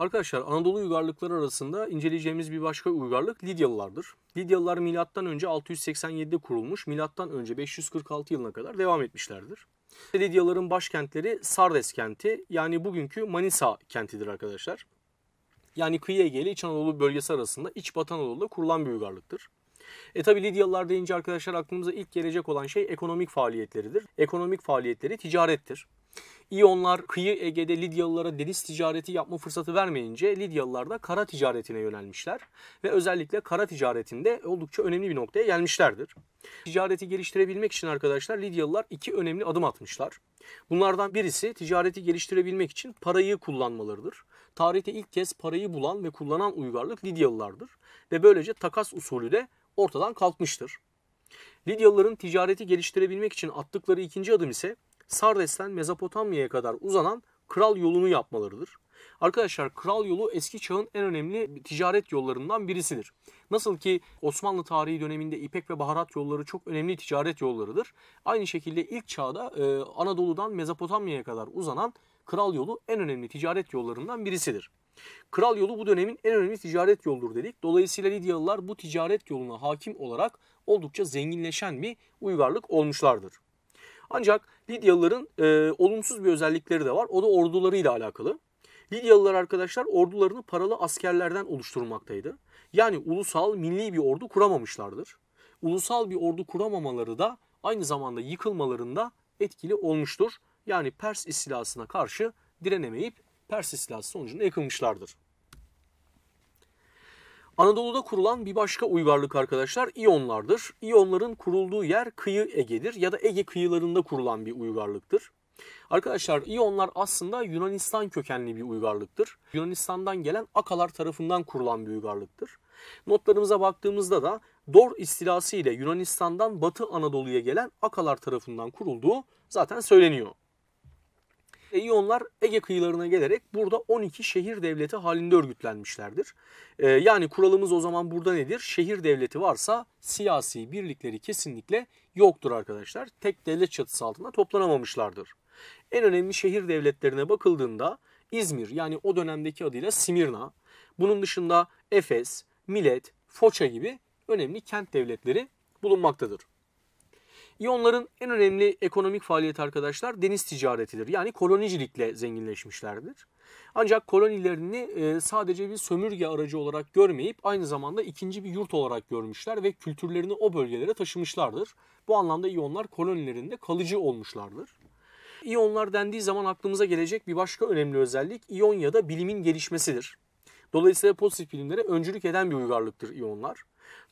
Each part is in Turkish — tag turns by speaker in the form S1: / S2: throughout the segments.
S1: Arkadaşlar Anadolu uygarlıkları arasında inceleyeceğimiz bir başka uygarlık Lidyalılardır. Lidyalılar milattan önce 687'de kurulmuş, milattan önce 546 yılına kadar devam etmişlerdir. Lidyalıların başkentleri Sardes kenti yani bugünkü Manisa kentidir arkadaşlar. Yani kıyı Ege ile İç Anadolu bölgesi arasında İç Batı Anadolu'da kurulan bir uygarlıktır. E tabi Lidyalılar deyince arkadaşlar aklımıza ilk gelecek olan şey ekonomik faaliyetleridir. Ekonomik faaliyetleri ticarettir. İyonlar kıyı Ege'de Lidyalılara deniz ticareti yapma fırsatı vermeyince Lidyalılar da kara ticaretine yönelmişler ve özellikle kara ticaretinde oldukça önemli bir noktaya gelmişlerdir. Ticareti geliştirebilmek için arkadaşlar Lidyalılar iki önemli adım atmışlar. Bunlardan birisi ticareti geliştirebilmek için parayı kullanmalarıdır. Tarihte ilk kez parayı bulan ve kullanan uygarlık Lidyalılardır ve böylece takas usulü de ortadan kalkmıştır. Lidyalıların ticareti geliştirebilmek için attıkları ikinci adım ise Sardes'ten Mezopotamya'ya kadar uzanan kral yolunu yapmalarıdır. Arkadaşlar kral yolu eski çağın en önemli ticaret yollarından birisidir. Nasıl ki Osmanlı tarihi döneminde ipek ve baharat yolları çok önemli ticaret yollarıdır. Aynı şekilde ilk çağda e, Anadolu'dan Mezopotamya'ya kadar uzanan kral yolu en önemli ticaret yollarından birisidir. Kral yolu bu dönemin en önemli ticaret yoludur dedik. Dolayısıyla Lidyalılar bu ticaret yoluna hakim olarak oldukça zenginleşen bir uygarlık olmuşlardır. Ancak Lidyalıların e, olumsuz bir özellikleri de var. O da ordularıyla alakalı. Lidyalılar arkadaşlar ordularını paralı askerlerden oluşturmaktaydı. Yani ulusal, milli bir ordu kuramamışlardır. Ulusal bir ordu kuramamaları da aynı zamanda yıkılmalarında etkili olmuştur. Yani Pers istilasına karşı direnemeyip Pers istilası sonucunda yıkılmışlardır. Anadolu'da kurulan bir başka uygarlık arkadaşlar İyonlardır. İyonların kurulduğu yer kıyı Ege'dir ya da Ege kıyılarında kurulan bir uygarlıktır. Arkadaşlar İyonlar aslında Yunanistan kökenli bir uygarlıktır. Yunanistan'dan gelen Akalar tarafından kurulan bir uygarlıktır. Notlarımıza baktığımızda da Dor istilası ile Yunanistan'dan Batı Anadolu'ya gelen Akalar tarafından kurulduğu zaten söyleniyor. İyonlar Ege kıyılarına gelerek burada 12 şehir devleti halinde örgütlenmişlerdir. Ee, yani kuralımız o zaman burada nedir? Şehir devleti varsa siyasi birlikleri kesinlikle yoktur arkadaşlar. Tek devlet çatısı altında toplanamamışlardır. En önemli şehir devletlerine bakıldığında İzmir yani o dönemdeki adıyla Simirna, bunun dışında Efes, Milet, Foça gibi önemli kent devletleri bulunmaktadır. İyonların en önemli ekonomik faaliyet arkadaşlar deniz ticaretidir. Yani kolonicilikle zenginleşmişlerdir. Ancak kolonilerini e, sadece bir sömürge aracı olarak görmeyip aynı zamanda ikinci bir yurt olarak görmüşler ve kültürlerini o bölgelere taşımışlardır. Bu anlamda İyonlar kolonilerinde kalıcı olmuşlardır. İyonlar dendiği zaman aklımıza gelecek bir başka önemli özellik İyonya'da bilimin gelişmesidir. Dolayısıyla pozitif bilimlere öncülük eden bir uygarlıktır İyonlar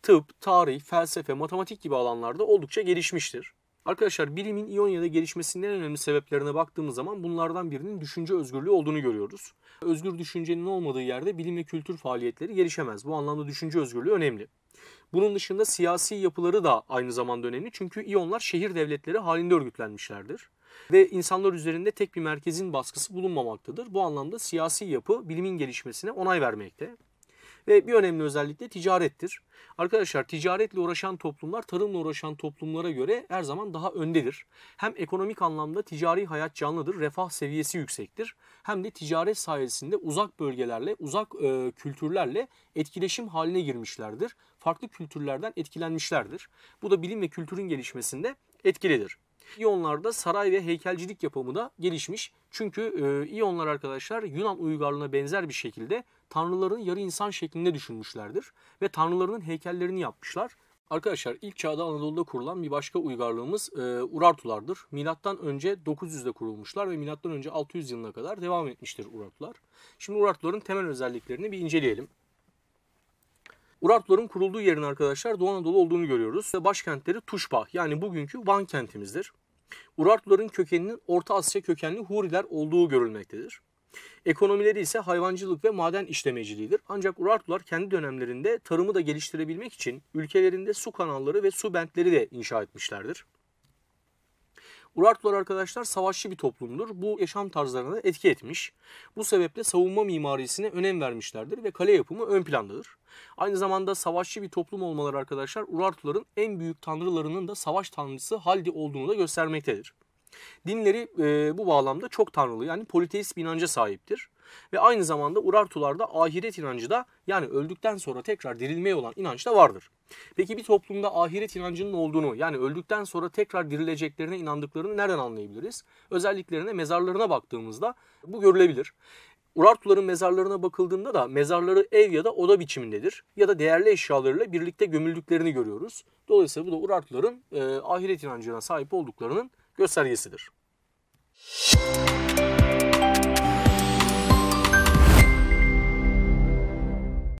S1: tıp, tarih, felsefe, matematik gibi alanlarda oldukça gelişmiştir. Arkadaşlar bilimin İonya'da gelişmesinin en önemli sebeplerine baktığımız zaman bunlardan birinin düşünce özgürlüğü olduğunu görüyoruz. Özgür düşüncenin olmadığı yerde bilim ve kültür faaliyetleri gelişemez. Bu anlamda düşünce özgürlüğü önemli. Bunun dışında siyasi yapıları da aynı zamanda önemli. Çünkü İyonlar şehir devletleri halinde örgütlenmişlerdir. Ve insanlar üzerinde tek bir merkezin baskısı bulunmamaktadır. Bu anlamda siyasi yapı bilimin gelişmesine onay vermekte. Ve bir önemli özellik de ticarettir. Arkadaşlar ticaretle uğraşan toplumlar tarımla uğraşan toplumlara göre her zaman daha öndedir. Hem ekonomik anlamda ticari hayat canlıdır, refah seviyesi yüksektir. Hem de ticaret sayesinde uzak bölgelerle, uzak e, kültürlerle etkileşim haline girmişlerdir. Farklı kültürlerden etkilenmişlerdir. Bu da bilim ve kültürün gelişmesinde etkilidir. İyonlarda saray ve heykelcilik yapımı da gelişmiş. Çünkü e, İyonlar arkadaşlar Yunan uygarlığına benzer bir şekilde tanrıların yarı insan şeklinde düşünmüşlerdir. Ve tanrılarının heykellerini yapmışlar. Arkadaşlar ilk çağda Anadolu'da kurulan bir başka uygarlığımız e, Urartulardır. Milattan önce 900'de kurulmuşlar ve milattan önce 600 yılına kadar devam etmiştir Urartular. Şimdi Urartuların temel özelliklerini bir inceleyelim. Urartuların kurulduğu yerin arkadaşlar Doğu Anadolu olduğunu görüyoruz. Ve başkentleri Tuşba yani bugünkü Van kentimizdir. Urartuların kökeninin Orta Asya kökenli Huriler olduğu görülmektedir. Ekonomileri ise hayvancılık ve maden işlemeciliğidir. Ancak Urartular kendi dönemlerinde tarımı da geliştirebilmek için ülkelerinde su kanalları ve su bentleri de inşa etmişlerdir. Urartular arkadaşlar savaşçı bir toplumdur. Bu yaşam tarzlarına da etki etmiş. Bu sebeple savunma mimarisine önem vermişlerdir ve kale yapımı ön plandadır. Aynı zamanda savaşçı bir toplum olmaları arkadaşlar Urartuların en büyük tanrılarının da savaş tanrısı Haldi olduğunu da göstermektedir. Dinleri e, bu bağlamda çok tanrılı yani politeist bir inanca sahiptir. Ve aynı zamanda Urartularda ahiret inancı da yani öldükten sonra tekrar dirilmeye olan inanç da vardır. Peki bir toplumda ahiret inancının olduğunu yani öldükten sonra tekrar dirileceklerine inandıklarını nereden anlayabiliriz? Özelliklerine mezarlarına baktığımızda bu görülebilir. Urartuların mezarlarına bakıldığında da mezarları ev ya da oda biçimindedir ya da değerli eşyalarıyla birlikte gömüldüklerini görüyoruz. Dolayısıyla bu da Urartuların e, ahiret inancına sahip olduklarının göstergesidir. Müzik